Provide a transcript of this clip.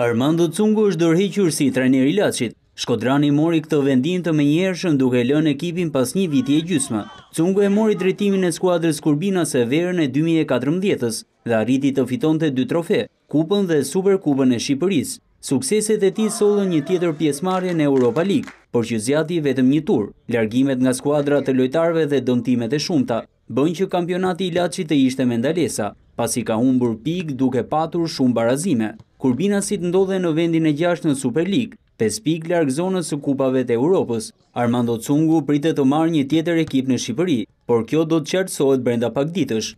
Armando Cungu është dërhequr si trener i Lachit. Shkodrani mori këtë vendim të menjëhershëm duke lënë ekipin pas një viti e gjysmë. Cungu e mori drejtimin e skuadrës Kurbina se verën e 2014 s dhe arriti të fiton të dy trofe, kupën dhe superkupën e Shqipërisë. Sukseset e ti solën një tjetër pjesmarje në Europa League, por që zjati vetëm një tur, largimet nga skuadra të lojtarve dhe dëmtimet e shumta, bënë që kampionati i Lachit të ishte mendalesa, pasi ka humbur pikë duke patur shumë barazime kur binasit ndodhe në vendin e gjasht në Super League, pes pik larg zonës së kupave të Europës. Armando Cungu pritë të marrë një tjetër ekip në Shqipëri, por kjo do të qertësohet brenda pak ditësh.